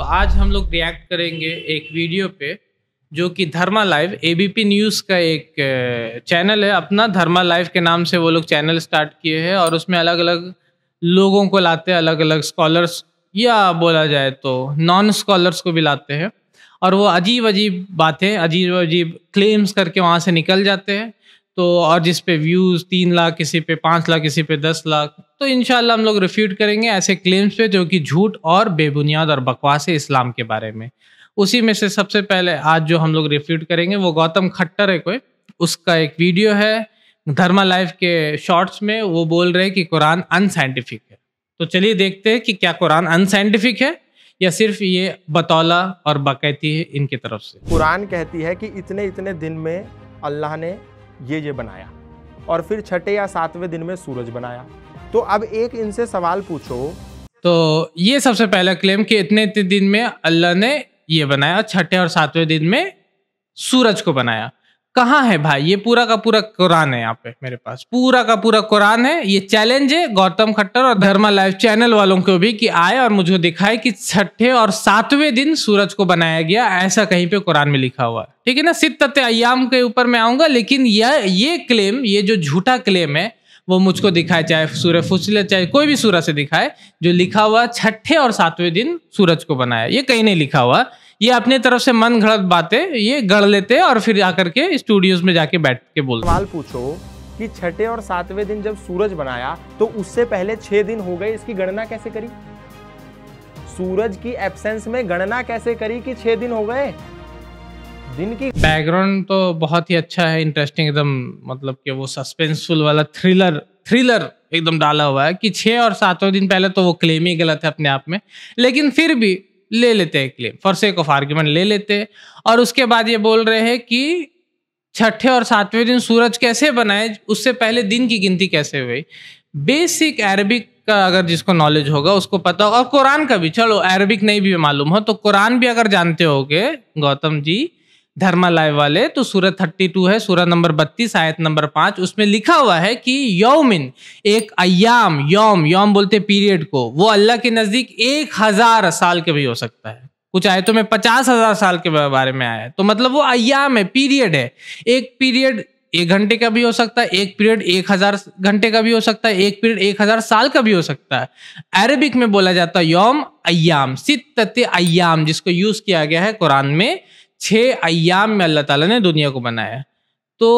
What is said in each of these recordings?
तो आज हम लोग रिएक्ट करेंगे एक वीडियो पे जो कि धर्मा लाइव एबीपी न्यूज़ का एक चैनल है अपना धर्मा लाइव के नाम से वो लोग चैनल स्टार्ट किए हैं और उसमें अलग अलग लोगों को लाते हैं अलग अलग स्कॉलर्स या बोला जाए तो नॉन स्कॉलर्स को भी लाते हैं और वो अजीब अजीब बातें अजीब अजीब क्लेम्स करके वहाँ से निकल जाते हैं तो और जिस पे व्यूज़ तीन लाख किसी पे पाँच लाख किसी पे दस लाख तो इन हम लोग रिफ्यूट करेंगे ऐसे क्लेम्स पे जो कि झूठ और बेबुनियाद और बकवास है इस्लाम के बारे में उसी में से सबसे पहले आज जो हम लोग रिफ्यूट करेंगे वो गौतम खट्टर है कोई उसका एक वीडियो है धर्मा लाइफ के शॉर्ट्स में वो बोल रहे हैं कि कुरान अनसाइंटिफिक है तो चलिए देखते हैं कि क्या कुरान अनसाइंटिफिक है या सिर्फ ये बतौला और बाकैती है इनकी तरफ से कुरान कहती है कि इतने इतने दिन में अल्लाह ने ये ये बनाया और फिर छठे या सातवें दिन में सूरज बनाया तो अब एक इनसे सवाल पूछो तो ये सबसे पहला क्लेम कि इतने इतने दिन में अल्लाह ने ये बनाया छठे और सातवें दिन में सूरज को बनाया कहाँ है भाई ये पूरा का पूरा कुरान है यहाँ पे मेरे पास पूरा का पूरा कुरान है ये चैलेंज है गौतम खट्टर और धर्मा लाइव चैनल वालों को भी कि आए और मुझे दिखाए कि छठे और सातवें दिन सूरज को बनाया गया ऐसा कहीं पे कुरान में लिखा हुआ है ठीक है ना सिद्ध अयाम के ऊपर मैं आऊंगा लेकिन यह ये क्लेम ये जो झूठा क्लेम है वो मुझको दिखाए चाहे सूर्य फुसले चाहे कोई भी सूरज से दिखाए जो लिखा हुआ छठे और सातवें दिन सूरज को बनाया ये कहीं नहीं लिखा हुआ ये अपने तरफ से मन घड़त बातें ये गढ़ लेते हैं और फिर आकर के स्टूडियोज में जाके बैठ के बोलते सवाल पूछो कि छठे और सातवें दिन जब सूरज बनाया तो उससे पहले छह दिन हो गए इसकी गणना कैसे करी सूरज की एब्सेंस में गणना कैसे करी कि छह दिन हो गए दिन की बैकग्राउंड तो बहुत ही अच्छा है इंटरेस्टिंग एकदम मतलब कि वो सस्पेंसफुल वाला थ्रिलर थ्रिलर एकदम डाला हुआ है कि छह और सातवें दिन पहले तो वो क्लेम ही गलत है अपने आप में लेकिन फिर भी ले लेते हैं claim for sake of argument ले लेते हैं और उसके बाद ये बोल रहे हैं कि छठे और सातवें दिन सूरज कैसे बनाए उससे पहले दिन की गिनती कैसे हुई बेसिक अरबिक का अगर जिसको नॉलेज होगा उसको पता होगा और कुरान का भी चलो अरबिक नहीं भी मालूम हो तो कुरान भी अगर जानते होगे गौतम जी धर्मा लाइव वाले तो सूरत थर्टी टू है सूरत नंबर बत्तीस आयत नंबर पांच उसमें लिखा हुआ है कि यौमिन एक अयाम यौम यौम बोलते पीरियड को वो अल्लाह के नज़दीक एक हजार साल के भी हो सकता है कुछ आयतों में पचास हजार साल के बारे में आया है तो मतलब वो अयाम है पीरियड है एक पीरियड एक घंटे का भी हो सकता है एक पीरियड एक हजार घंटे का भी हो सकता है एक पीरियड एक हजार साल का भी हो सकता है अरेबिक में बोला जाता है यौम अयाम सित अयाम जिसको यूज किया गया है कुरान में छः अयाम में अल्लाह ताला ने दुनिया को बनाया तो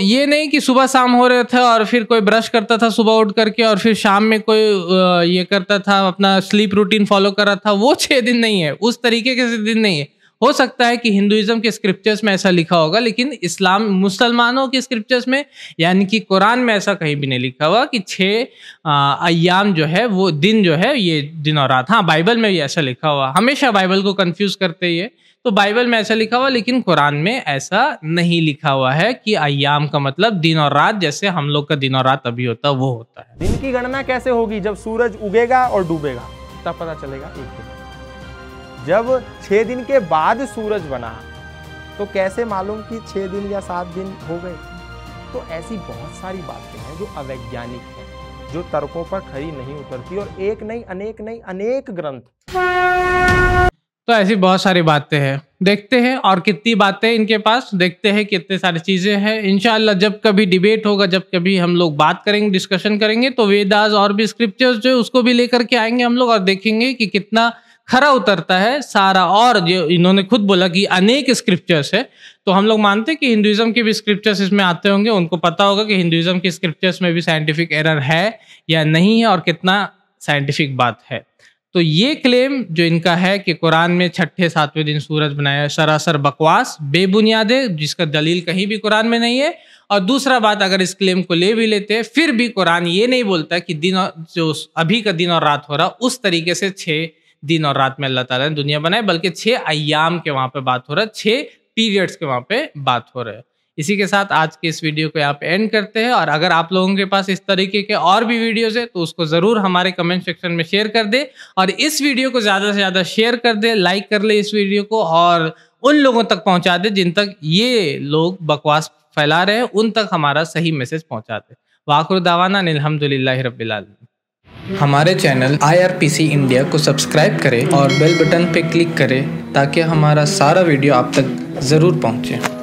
ये नहीं कि सुबह शाम हो रहे थे और फिर कोई ब्रश करता था सुबह उठ करके और फिर शाम में कोई ये करता था अपना स्लीप रूटीन फॉलो कर रहा था वो छः दिन नहीं है उस तरीके के दिन नहीं है हो सकता है कि हिंदुज़म के स्क्रिप्चर्स में ऐसा लिखा होगा लेकिन इस्लाम मुसलमानों के स्क्रिप्चर्स में यानी कि कुरान में ऐसा कहीं भी नहीं लिखा हुआ कि छः अयाम जो है वो दिन जो है ये दिन और रात हाँ बाइबल में भी ऐसा लिखा हुआ हमेशा बाइबल को कन्फ्यूज़ करते ही है तो बाइबल में ऐसा लिखा हुआ लेकिन कुरान में ऐसा नहीं लिखा हुआ है कि अयाम का मतलब दिन और रात जैसे हम लोग का दिन और रात अभी होता वो होता है दिन की गणना कैसे होगी जब सूरज उगेगा और डूबेगा तब पता चलेगा एक दिन जब छह दिन के बाद सूरज बना तो कैसे मालूम कि छह दिन या सात दिन हो गए तो ऐसी बहुत सारी बातें हैं जो अवैज्ञानिक है जो तर्कों पर खड़ी नहीं उतरती और एक नहीं अनेक नहीं अनेक ग्रंथ तो ऐसी बहुत सारी बातें हैं देखते हैं और कितनी बातें इनके पास देखते हैं कितने सारी चीज़ें हैं इनशाला जब कभी डिबेट होगा जब कभी हम लोग बात करेंगे डिस्कशन करेंगे तो वेदास और भी स्क्रिप्चर्स जो है उसको भी लेकर के आएंगे हम लोग और देखेंगे कि कितना खरा उतरता है सारा और जो इन्होंने खुद बोला कि अनेक स्क्रिप्चर्स है तो हम लोग मानते हैं कि हिंदुज़म के भी स्क्रिप्चर्स इसमें आते होंगे उनको पता होगा कि हिंदुज़म के स्क्रिप्चर्स में भी साइंटिफिक एरर है या नहीं है और कितना साइंटिफिक बात है तो ये क्लेम जो इनका है कि कुरान में छठे सातवें दिन सूरज बनाया है सरासर बकवास बेबुनियादे जिसका दलील कहीं भी कुरान में नहीं है और दूसरा बात अगर इस क्लेम को ले भी लेते हैं फिर भी कुरान ये नहीं बोलता कि दिन और जो अभी का दिन और रात हो रहा उस तरीके से छः दिन और रात में अल्लाह ताला ने दुनिया बनाई बल्कि छः अयाम के वहाँ पे बात हो रहा है छः पीरियड्स के वहाँ पे बात हो रहा है इसी के साथ आज के इस वीडियो को यहाँ पे एंड करते हैं और अगर आप लोगों के पास इस तरीके के और भी वीडियोज है तो उसको ज़रूर हमारे कमेंट सेक्शन में शेयर कर दे और इस वीडियो को ज़्यादा से ज़्यादा शेयर कर दे लाइक कर ले इस वीडियो को और उन लोगों तक पहुँचा दे जिन तक ये लोग बकवास फैला रहे हैं उन तक हमारा सही मैसेज पहुँचा दे वाकुर दावाना अलहमदिल्ला रबीआलमी हमारे चैनल सी इंडिया को सब्सक्राइब करें और बेल बटन पर क्लिक करें ताकि हमारा सारा वीडियो आप तक ज़रूर पहुँचे